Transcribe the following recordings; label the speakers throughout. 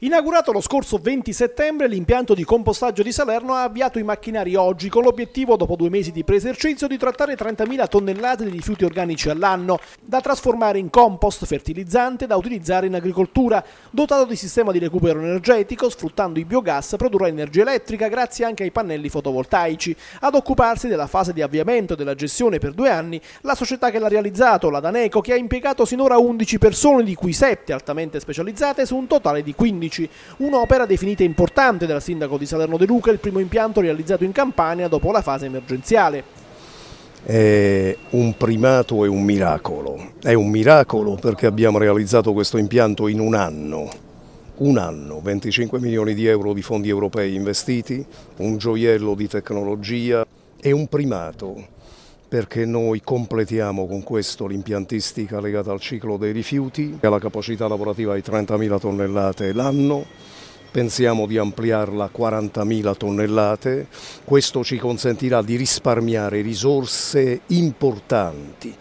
Speaker 1: Inaugurato lo scorso 20 settembre, l'impianto di compostaggio di Salerno ha avviato i macchinari oggi con l'obiettivo, dopo due mesi di preesercizio, di trattare 30.000 tonnellate di rifiuti organici all'anno, da trasformare in compost fertilizzante da utilizzare in agricoltura. Dotato di sistema di recupero energetico, sfruttando i biogas, produrrà energia elettrica grazie anche ai pannelli fotovoltaici. Ad occuparsi della fase di avviamento e della gestione per due anni, la società che l'ha realizzato, la Daneco, che ha impiegato sinora 11 persone, di cui 7 altamente specializzate, su un totale di 15. 2011, un'opera definita importante dal sindaco di Salerno De Luca, il primo impianto realizzato in Campania dopo la fase emergenziale.
Speaker 2: È un primato e un miracolo, è un miracolo perché abbiamo realizzato questo impianto in un anno, un anno, 25 milioni di euro di fondi europei investiti, un gioiello di tecnologia e un primato perché noi completiamo con questo l'impiantistica legata al ciclo dei rifiuti, che ha la capacità lavorativa di 30.000 tonnellate l'anno, pensiamo di ampliarla a 40.000 tonnellate, questo ci consentirà di risparmiare risorse importanti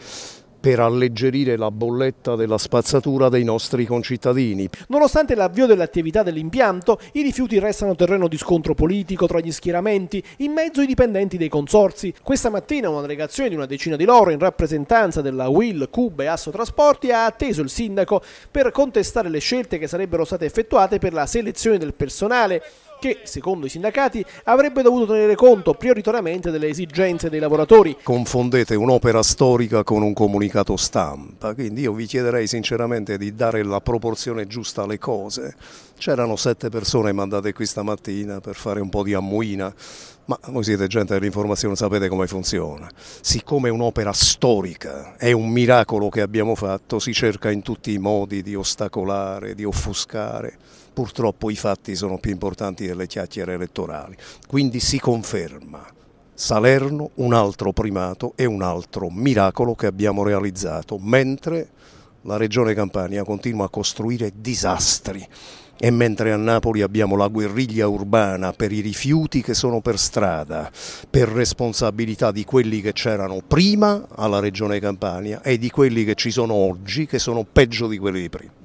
Speaker 2: per alleggerire la bolletta della spazzatura dei nostri concittadini.
Speaker 1: Nonostante l'avvio dell'attività dell'impianto, i rifiuti restano terreno di scontro politico tra gli schieramenti, in mezzo ai dipendenti dei consorsi. Questa mattina una delegazione di una decina di loro in rappresentanza della Will, Cub e Asso Trasporti ha atteso il sindaco per contestare le scelte che sarebbero state effettuate per la selezione del personale che, secondo i sindacati, avrebbe dovuto tenere conto prioritariamente delle esigenze dei lavoratori.
Speaker 2: Confondete un'opera storica con un comunicato stampa, quindi io vi chiederei sinceramente di dare la proporzione giusta alle cose. C'erano sette persone mandate qui stamattina per fare un po' di ammuina, ma voi siete gente dell'informazione, sapete come funziona. Siccome è un'opera storica, è un miracolo che abbiamo fatto, si cerca in tutti i modi di ostacolare, di offuscare purtroppo i fatti sono più importanti delle chiacchiere elettorali, quindi si conferma. Salerno, un altro primato e un altro miracolo che abbiamo realizzato, mentre la regione Campania continua a costruire disastri e mentre a Napoli abbiamo la guerriglia urbana per i rifiuti che sono per strada, per responsabilità di quelli che c'erano prima alla regione Campania e di quelli che ci sono oggi che sono peggio di quelli di prima.